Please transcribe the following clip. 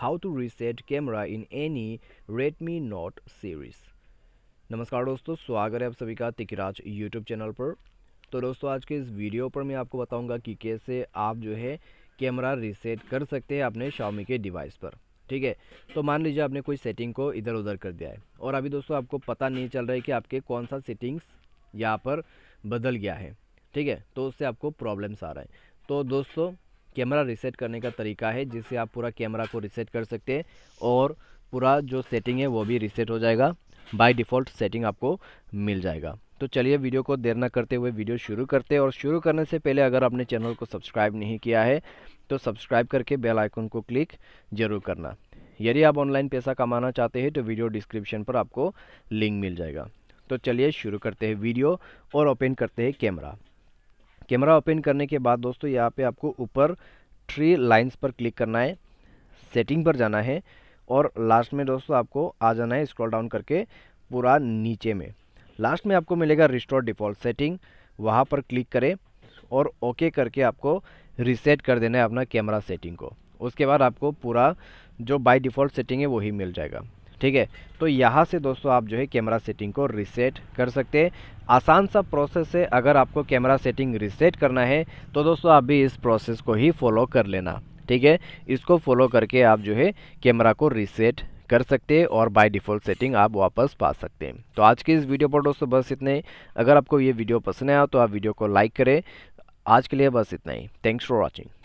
how to reset camera in any Redmi note series नमस्कार दोस्तों स्वागत है आप सभी का तिकराज यूट्यूब चैनल पर तो दोस्तों आज के इस वीडियो पर मैं आपको बताऊंगा कि कैसे आप जो है कैमरा रीसेट कर सकते हैं अपने शाओमी के डिवाइस पर ठीक है तो मान लीजिए आपने कोई सेटिंग को इधर उधर कर दिया है और अभी दोस्तों आपको पता नहीं चल रहा है कि आपके कौन सा सेटिंग्स यहाँ पर बदल गया है ठीक है तो उससे आपको प्रॉब्लम्स आ रहा है तो दोस्तों कैमरा रिसेट करने का तरीका है जिससे आप पूरा कैमरा को रिसेट कर सकते हैं और पूरा जो सेटिंग है वो भी रिसेट हो जाएगा बाय डिफ़ॉल्ट सेटिंग आपको मिल जाएगा तो चलिए वीडियो को देर ना करते हुए वीडियो शुरू करते हैं और शुरू करने से पहले अगर आपने चैनल को सब्सक्राइब नहीं किया है तो सब्सक्राइब करके बेल आइकन को क्लिक जरूर करना यदि आप ऑनलाइन पैसा कमाना चाहते हैं तो वीडियो डिस्क्रिप्शन पर आपको लिंक मिल जाएगा तो चलिए शुरू करते हैं वीडियो और ओपन करते हैं कैमरा कैमरा ओपन करने के बाद दोस्तों यहाँ पे आपको ऊपर थ्री लाइंस पर क्लिक करना है सेटिंग पर जाना है और लास्ट में दोस्तों आपको आ जाना है स्क्रॉल डाउन करके पूरा नीचे में लास्ट में आपको मिलेगा रिस्टोर डिफ़ॉल्ट सेटिंग वहाँ पर क्लिक करें और ओके करके आपको रिसेट कर देना है अपना कैमरा सेटिंग को उसके बाद आपको पूरा जो बाय डिफ़ॉल्ट सेटिंग है वही मिल जाएगा ठीक है तो यहाँ से दोस्तों आप जो है कैमरा सेटिंग को रीसेट कर सकते हैं आसान सा प्रोसेस है अगर आपको कैमरा सेटिंग रीसेट करना है तो दोस्तों आप भी इस प्रोसेस को ही फॉलो कर लेना ठीक है इसको फॉलो करके आप जो है कैमरा को रीसेट कर सकते हैं और बाय डिफ़ॉल्ट सेटिंग आप वापस पा सकते हैं तो आज के इस वीडियो पर दोस्तों बस इतने ही अगर आपको ये वीडियो पसंद आया तो आप वीडियो को लाइक करें आज के लिए बस इतना ही थैंक्स फॉर वॉचिंग